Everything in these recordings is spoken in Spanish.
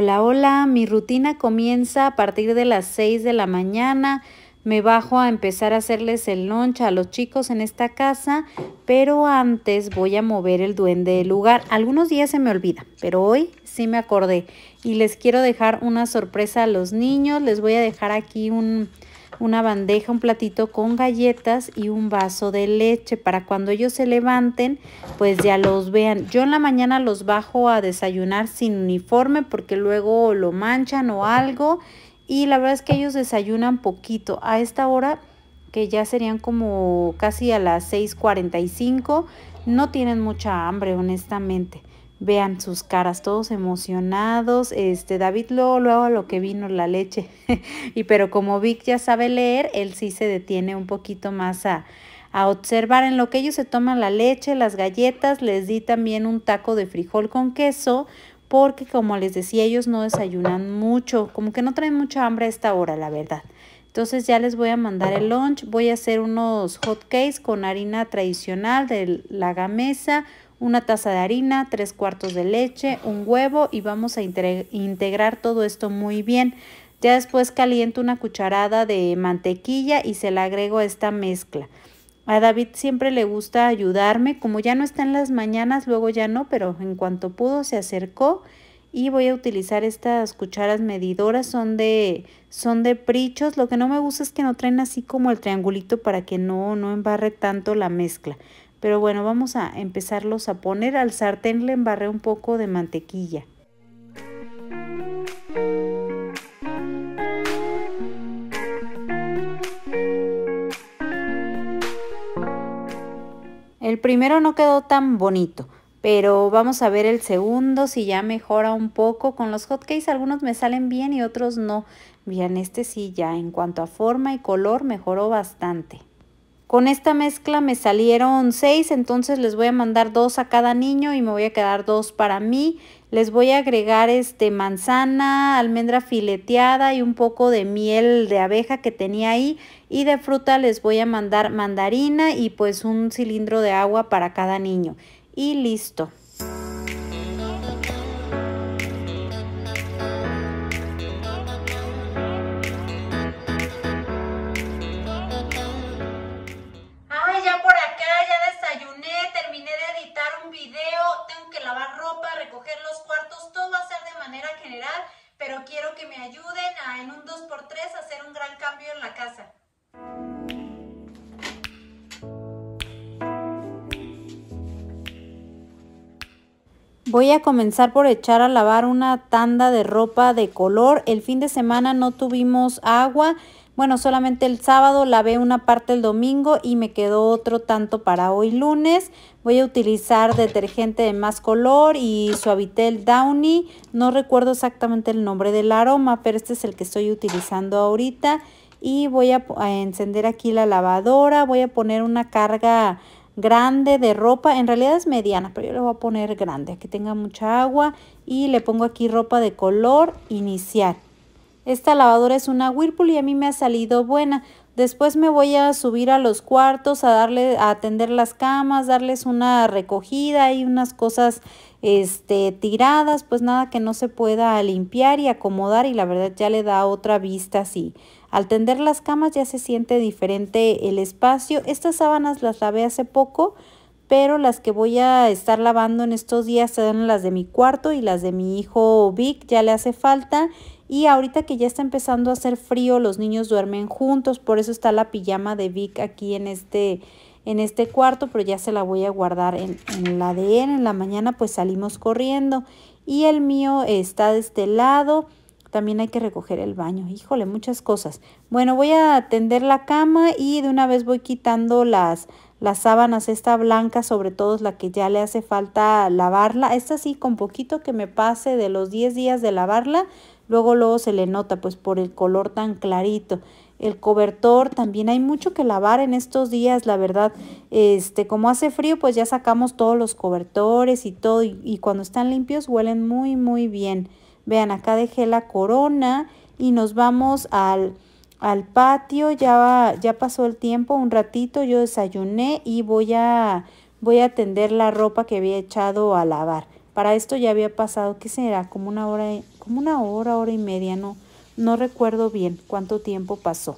Hola, hola, mi rutina comienza a partir de las 6 de la mañana. Me bajo a empezar a hacerles el lunch a los chicos en esta casa, pero antes voy a mover el duende del lugar. Algunos días se me olvida, pero hoy sí me acordé y les quiero dejar una sorpresa a los niños. Les voy a dejar aquí un, una bandeja, un platito con galletas y un vaso de leche para cuando ellos se levanten, pues ya los vean. Yo en la mañana los bajo a desayunar sin uniforme porque luego lo manchan o algo y la verdad es que ellos desayunan poquito. A esta hora que ya serían como casi a las 6.45, no tienen mucha hambre honestamente Vean sus caras, todos emocionados. Este David luego, luego lo que vino la leche. y pero como Vic ya sabe leer, él sí se detiene un poquito más a, a observar en lo que ellos se toman la leche, las galletas, les di también un taco de frijol con queso, porque como les decía, ellos no desayunan mucho, como que no traen mucha hambre a esta hora, la verdad. Entonces ya les voy a mandar el lunch, voy a hacer unos hot cakes con harina tradicional de la gamesa, una taza de harina, tres cuartos de leche, un huevo y vamos a integrar todo esto muy bien. Ya después caliento una cucharada de mantequilla y se la agrego a esta mezcla. A David siempre le gusta ayudarme, como ya no está en las mañanas, luego ya no, pero en cuanto pudo se acercó y voy a utilizar estas cucharas medidoras, son de, son de prichos, lo que no me gusta es que no traen así como el triangulito para que no, no embarre tanto la mezcla. Pero bueno, vamos a empezarlos a poner. Al sartén le embarré un poco de mantequilla. El primero no quedó tan bonito, pero vamos a ver el segundo si ya mejora un poco. Con los hotcakes algunos me salen bien y otros no. Bien, este sí ya en cuanto a forma y color mejoró bastante. Con esta mezcla me salieron seis, entonces les voy a mandar dos a cada niño y me voy a quedar dos para mí. Les voy a agregar este manzana, almendra fileteada y un poco de miel de abeja que tenía ahí. Y de fruta les voy a mandar mandarina y pues un cilindro de agua para cada niño. Y listo. Voy a comenzar por echar a lavar una tanda de ropa de color. El fin de semana no tuvimos agua. Bueno, solamente el sábado lavé una parte el domingo y me quedó otro tanto para hoy lunes. Voy a utilizar detergente de más color y suavitel Downy. No recuerdo exactamente el nombre del aroma, pero este es el que estoy utilizando ahorita. Y voy a, a encender aquí la lavadora. Voy a poner una carga grande de ropa. En realidad es mediana, pero yo le voy a poner grande, que tenga mucha agua. Y le pongo aquí ropa de color inicial. Esta lavadora es una Whirlpool y a mí me ha salido buena. Después me voy a subir a los cuartos a darle a atender las camas, darles una recogida y unas cosas este tiradas, pues nada que no se pueda limpiar y acomodar y la verdad ya le da otra vista así. Al tender las camas ya se siente diferente el espacio. Estas sábanas las lavé hace poco, pero las que voy a estar lavando en estos días son las de mi cuarto y las de mi hijo Vic, ya le hace falta. Y ahorita que ya está empezando a hacer frío, los niños duermen juntos, por eso está la pijama de Vic aquí en este, en este cuarto, pero ya se la voy a guardar en, en la de él. En la mañana pues salimos corriendo y el mío está de este lado. También hay que recoger el baño. Híjole, muchas cosas. Bueno, voy a tender la cama y de una vez voy quitando las, las sábanas. Esta blanca, sobre todo, es la que ya le hace falta lavarla. Esta sí, con poquito que me pase de los 10 días de lavarla, luego luego se le nota pues por el color tan clarito el cobertor también hay mucho que lavar en estos días la verdad este como hace frío pues ya sacamos todos los cobertores y todo y cuando están limpios huelen muy muy bien Vean, acá dejé la corona y nos vamos al, al patio. Ya, ya pasó el tiempo, un ratito, yo desayuné y voy a, voy a tender la ropa que había echado a lavar. Para esto ya había pasado, ¿qué será? Como una hora, como una hora, hora y media, no, no recuerdo bien cuánto tiempo pasó.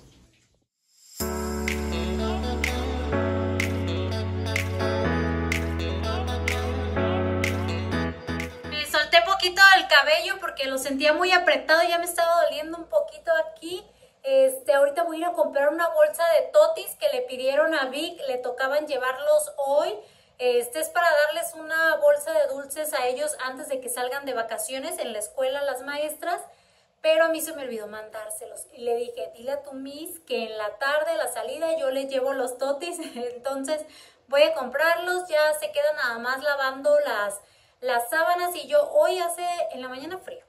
cabello porque lo sentía muy apretado, ya me estaba doliendo un poquito aquí. Este, ahorita voy a ir a comprar una bolsa de totis que le pidieron a Vic, le tocaban llevarlos hoy. Este es para darles una bolsa de dulces a ellos antes de que salgan de vacaciones en la escuela las maestras, pero a mí se me olvidó mandárselos. Y le dije, dile a tu Miss que en la tarde, la salida, yo les llevo los totis, entonces voy a comprarlos, ya se queda nada más lavando las las sábanas y yo hoy hace en la mañana frío.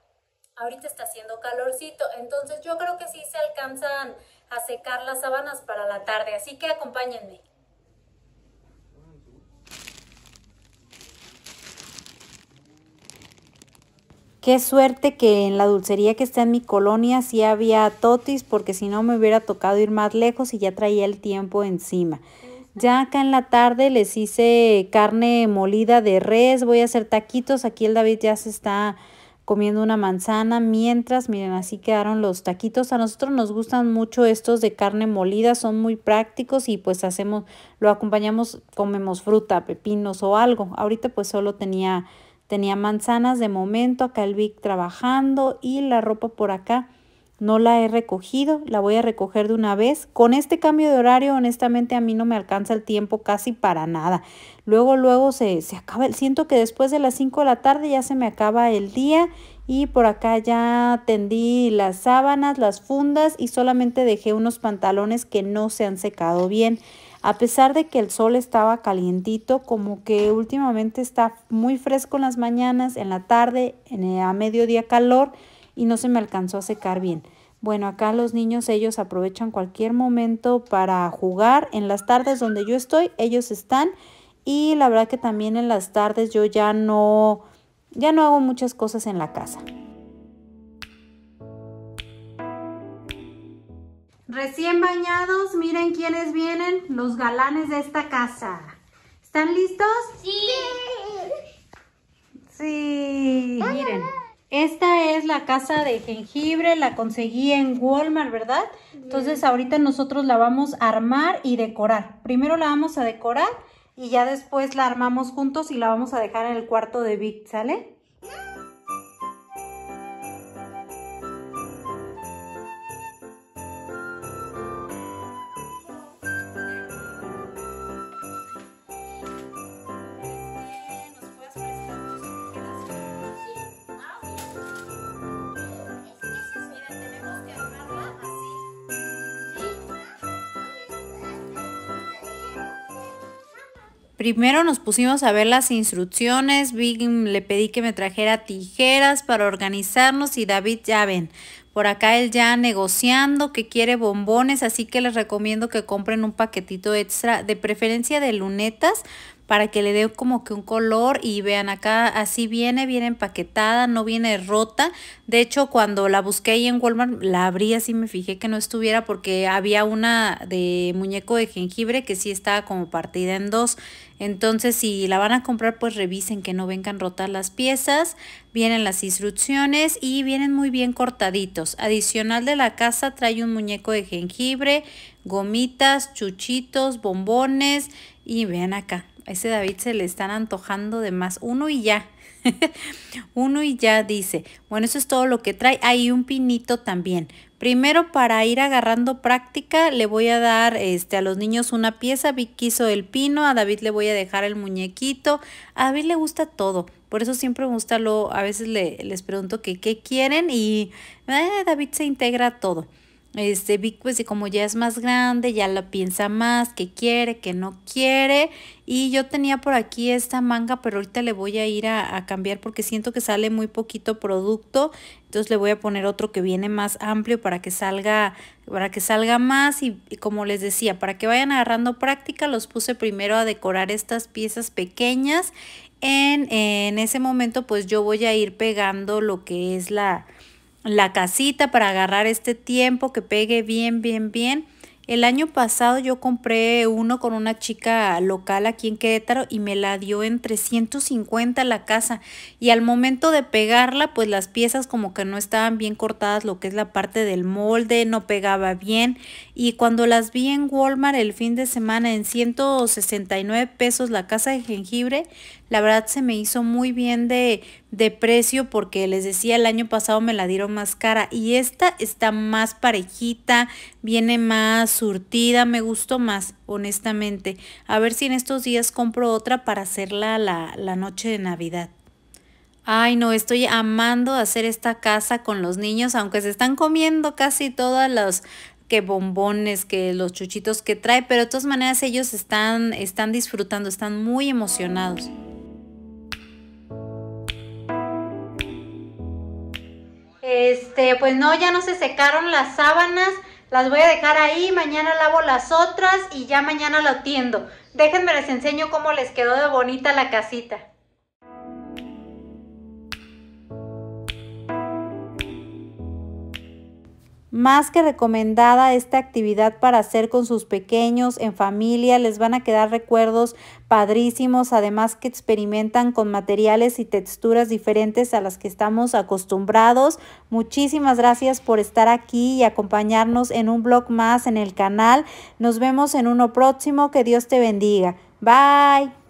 Ahorita está haciendo calorcito, entonces yo creo que sí se alcanzan a secar las sábanas para la tarde, así que acompáñenme. Qué suerte que en la dulcería que está en mi colonia sí había totis, porque si no me hubiera tocado ir más lejos y ya traía el tiempo encima. Ya acá en la tarde les hice carne molida de res, voy a hacer taquitos. Aquí el David ya se está comiendo una manzana. Mientras, miren, así quedaron los taquitos. A nosotros nos gustan mucho estos de carne molida, son muy prácticos y pues hacemos, lo acompañamos, comemos fruta, pepinos o algo. Ahorita pues solo tenía, tenía manzanas de momento, acá el Vic trabajando y la ropa por acá no la he recogido, la voy a recoger de una vez. Con este cambio de horario, honestamente, a mí no me alcanza el tiempo casi para nada. Luego, luego se, acaba, el, siento que después de las 5 de la tarde ya se me acaba el día y por acá ya tendí las sábanas, las fundas y solamente dejé unos pantalones que no se han secado bien. A pesar de que el sol estaba calientito, como que últimamente está muy fresco en las mañanas, en la tarde, eh, a mediodía calor y no se me alcanzó a secar bien. Bueno, acá los niños, ellos aprovechan cualquier momento para jugar. En las tardes donde yo estoy, ellos están. Y la verdad que también en las tardes yo ya no, ya no hago muchas cosas en la casa. Recién bañados, miren quiénes vienen, los galanes de esta casa. ¿Están listos? Sí. Sí, miren. Esta es la casa de jengibre, la conseguí en Walmart, ¿verdad? Entonces ahorita nosotros la vamos a armar y decorar. Primero la vamos a decorar y ya después la armamos juntos y la vamos a dejar en el cuarto de Vic, ¿sale? Primero nos pusimos a ver las instrucciones, le pedí que me trajera tijeras para organizarnos y David ya ven, por acá él ya negociando que quiere bombones, así que les recomiendo que compren un paquetito extra, de preferencia de lunetas, para que le dé como que un color y vean acá así viene, viene empaquetada, no viene rota. De hecho, cuando la busqué ahí en Walmart, la abrí así, me fijé que no estuviera porque había una de muñeco de jengibre que sí estaba como partida en dos. Entonces, si la van a comprar, pues revisen que no vengan rotas las piezas. Vienen las instrucciones y vienen muy bien cortaditos. Adicional de la casa trae un muñeco de jengibre, gomitas, chuchitos, bombones y vean acá. A ese David se le están antojando de más uno y ya. uno y ya dice, bueno, eso es todo lo que trae. Hay un pinito también. Primero, para ir agarrando práctica, le voy a dar este, a los niños una pieza. Vic quiso el pino, a David le voy a dejar el muñequito. A David le gusta todo. Por eso siempre me gusta lo, a veces le, les pregunto que qué quieren y eh, David se integra todo. Este vi pues, como ya es más grande, ya la piensa más, que quiere, que no quiere. Y yo tenía por aquí esta manga, pero ahorita le voy a ir a, cambiar porque siento que sale muy poquito producto. Entonces le voy a poner otro que viene más amplio para que salga, para que salga más. Y, como les decía, para que vayan agarrando práctica, los puse primero a decorar estas piezas pequeñas. en ese momento, pues yo voy a ir pegando lo que es la, la casita para agarrar este tiempo que pegue bien, bien, bien. El año pasado yo compré uno con una chica local aquí en Querétaro y me la dio en 350 la casa y al momento de pegarla pues las piezas como que no estaban bien cortadas lo que es la parte del molde, no pegaba bien y cuando las vi en Walmart el fin de semana en 169 pesos la casa de jengibre la verdad se me hizo muy bien de, de precio porque les decía el año pasado me la dieron más cara y esta está más parejita, viene más surtida, me gustó más, honestamente. A ver si en estos días compro otra para hacerla la, la noche de Navidad. Ay, no, estoy amando hacer esta casa con los niños, aunque se están comiendo casi todas las, que bombones, que los chuchitos que trae, pero de todas maneras ellos están, están disfrutando, están muy emocionados. Este, pues no, ya no se secaron las sábanas, las voy a dejar ahí, mañana lavo las otras y ya mañana lo tiendo. Déjenme les enseño cómo les quedó de bonita la casita. Más que recomendada esta actividad para hacer con sus pequeños, en familia, les van a quedar recuerdos padrísimos, además que experimentan con materiales y texturas diferentes a las que estamos acostumbrados. Muchísimas gracias por estar aquí y acompañarnos en un blog más en el canal. Nos vemos en uno próximo, que Dios te bendiga. Bye.